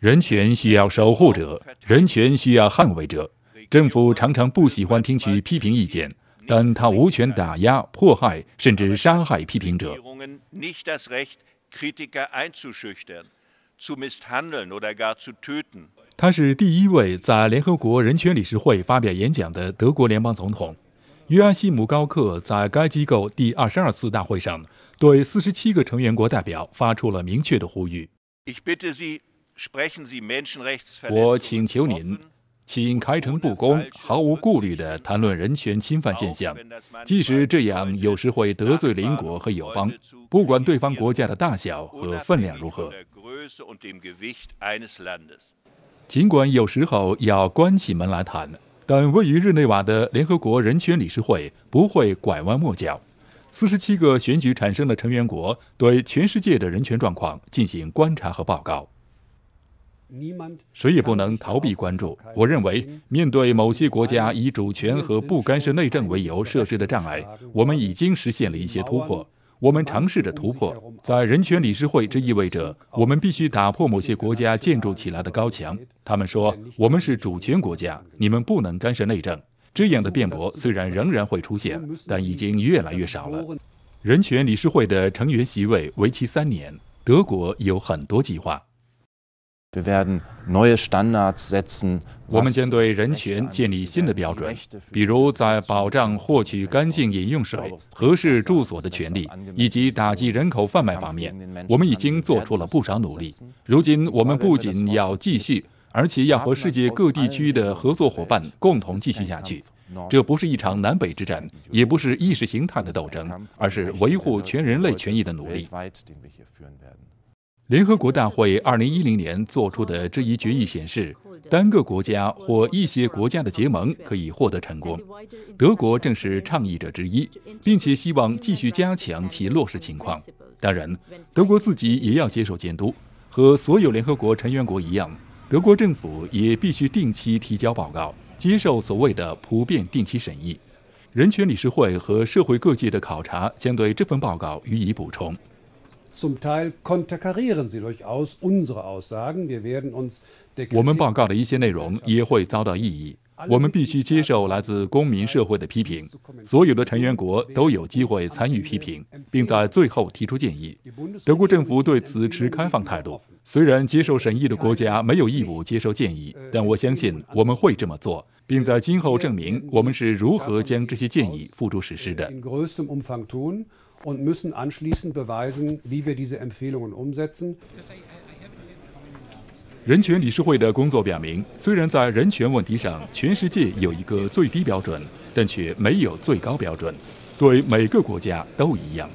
人权需要守护者，人权需要捍卫者。政府常常不喜欢听取批评意见，但他无权打压、迫害甚至杀害批评者。他是第一位在联合国人权理事会发表演讲的德国联邦总统。约阿西姆·高克在该机构第二十二次大会上，对四十七个成员国代表发出了明确的呼吁。我请求您，请开诚布公、毫无顾虑地谈论人权侵犯现象，即使这样，有时会得罪邻国和友邦，不管对方国家的大小和分量如何。尽管有时候要关起门来谈。但位于日内瓦的联合国人权理事会不会拐弯抹角。四十七个选举产生的成员国对全世界的人权状况进行观察和报告，谁也不能逃避关注。我认为，面对某些国家以主权和不干涉内政为由设置的障碍，我们已经实现了一些突破。我们尝试着突破，在人权理事会，这意味着我们必须打破某些国家建筑起来的高墙。他们说我们是主权国家，你们不能干涉内政。这样的辩驳虽然仍然会出现，但已经越来越少了。人权理事会的成员席位为期三年，德国有很多计划。我们将对人权建立新的标准，比如在保障获取干净饮用水、合适住所的权利以及打击人口贩卖方面，我们已经做出了不少努力。如今，我们不仅要继续，而且要和世界各地区的合作伙伴共同继续下去。这不是一场南北之战，也不是意识形态的斗争，而是维护全人类权益的努力。联合国大会2010年作出的这一决议显示，单个国家或一些国家的结盟可以获得成功。德国正是倡议者之一，并且希望继续加强其落实情况。当然，德国自己也要接受监督。和所有联合国成员国一样，德国政府也必须定期提交报告，接受所谓的普遍定期审议。人权理事会和社会各界的考察将对这份报告予以补充。我们报告的一些内容也会遭到异议。我们必须接受来自公民社会的批评。所有的成员国都有机会参与批评，并在最后提出建议。德国政府对此持开放态度。虽然接受审议的国家没有义务接受建议，但我相信我们会这么做，并在今后证明我们是如何将这些建议付诸实施的。人权理事会的工作表明，虽然在人权问题上全世界有一个最低标准，但却没有最高标准，对每个国家都一样。